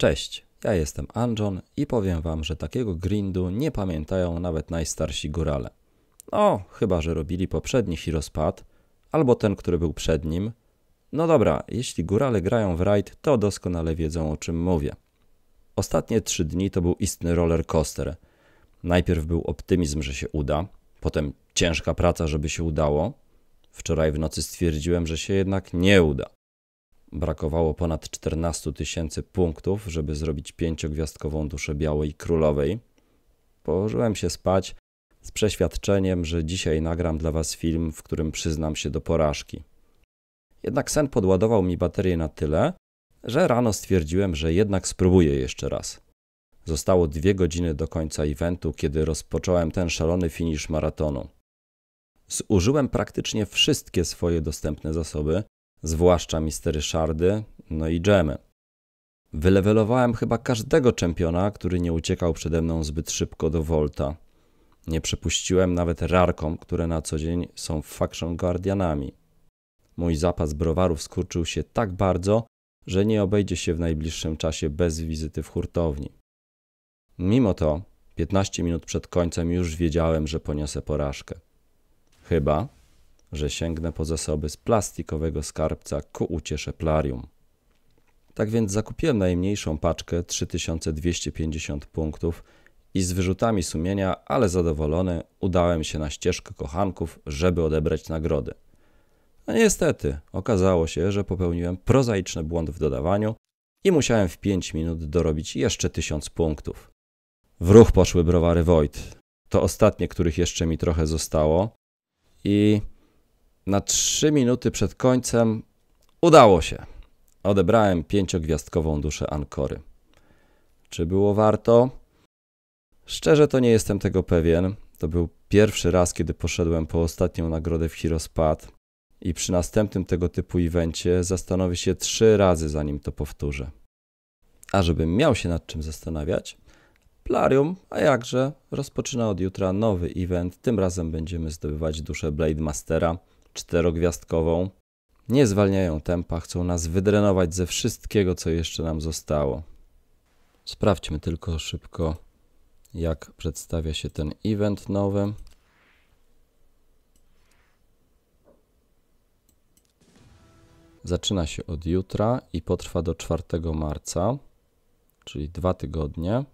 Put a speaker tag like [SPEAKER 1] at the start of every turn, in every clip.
[SPEAKER 1] Cześć, ja jestem Anjon i powiem wam, że takiego grindu nie pamiętają nawet najstarsi górale. No, chyba że robili poprzedni Hirospad, albo ten, który był przed nim. No dobra, jeśli górale grają w raid, to doskonale wiedzą o czym mówię. Ostatnie trzy dni to był istny roller coaster. Najpierw był optymizm, że się uda, potem ciężka praca, żeby się udało. Wczoraj w nocy stwierdziłem, że się jednak nie uda brakowało ponad 14 tysięcy punktów, żeby zrobić pięciogwiazdkową duszę białej królowej. Położyłem się spać z przeświadczeniem, że dzisiaj nagram dla Was film, w którym przyznam się do porażki. Jednak sen podładował mi baterię na tyle, że rano stwierdziłem, że jednak spróbuję jeszcze raz. Zostało dwie godziny do końca eventu, kiedy rozpocząłem ten szalony finisz maratonu. Zużyłem praktycznie wszystkie swoje dostępne zasoby, zwłaszcza Mistery Shardy, no i dżemy. Wylewelowałem chyba każdego czempiona, który nie uciekał przede mną zbyt szybko do Volta. Nie przepuściłem nawet rarkom, które na co dzień są faction guardianami. Mój zapas browarów skurczył się tak bardzo, że nie obejdzie się w najbliższym czasie bez wizyty w hurtowni. Mimo to, 15 minut przed końcem już wiedziałem, że poniosę porażkę. Chyba, że sięgnę po zasoby z plastikowego skarbca ku uciesze plarium. Tak więc zakupiłem najmniejszą paczkę 3250 punktów i z wyrzutami sumienia, ale zadowolony, udałem się na ścieżkę kochanków, żeby odebrać nagrody. No niestety, okazało się, że popełniłem prozaiczny błąd w dodawaniu i musiałem w 5 minut dorobić jeszcze 1000 punktów. W ruch poszły browary Void. To ostatnie, których jeszcze mi trochę zostało i na 3 minuty przed końcem udało się. Odebrałem pięciogwiazdkową duszę Ankory. Czy było warto? Szczerze to nie jestem tego pewien. To był pierwszy raz, kiedy poszedłem po ostatnią nagrodę w Hirospad i przy następnym tego typu evencie zastanowię się trzy razy, zanim to powtórzę. A żebym miał się nad czym zastanawiać, Plarium, a jakże, rozpoczyna od jutra nowy event. Tym razem będziemy zdobywać duszę Blade Mastera, czterogwiazdkową. Nie zwalniają tempa, chcą nas wydrenować ze wszystkiego, co jeszcze nam zostało. Sprawdźmy tylko szybko, jak przedstawia się ten event nowy. Zaczyna się od jutra i potrwa do 4 marca, czyli dwa tygodnie.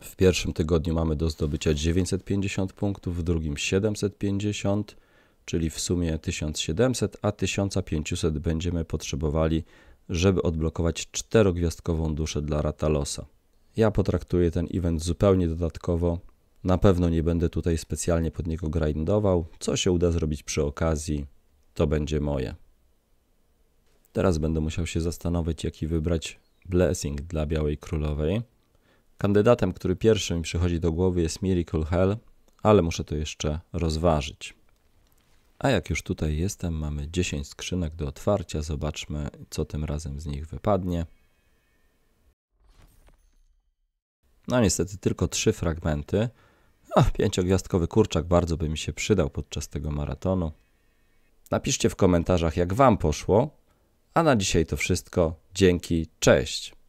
[SPEAKER 1] W pierwszym tygodniu mamy do zdobycia 950 punktów, w drugim 750 czyli w sumie 1700, a 1500 będziemy potrzebowali, żeby odblokować czterogwiazdkową duszę dla Ratalosa. Ja potraktuję ten event zupełnie dodatkowo. Na pewno nie będę tutaj specjalnie pod niego grindował. Co się uda zrobić przy okazji, to będzie moje. Teraz będę musiał się zastanowić, jaki wybrać blessing dla Białej Królowej. Kandydatem, który pierwszym przychodzi do głowy jest Miracle Hell, ale muszę to jeszcze rozważyć. A jak już tutaj jestem, mamy 10 skrzynek do otwarcia. Zobaczmy, co tym razem z nich wypadnie. No niestety tylko trzy fragmenty. A pięciogwiazdkowy kurczak bardzo by mi się przydał podczas tego maratonu. Napiszcie w komentarzach, jak Wam poszło. A na dzisiaj to wszystko. Dzięki, cześć!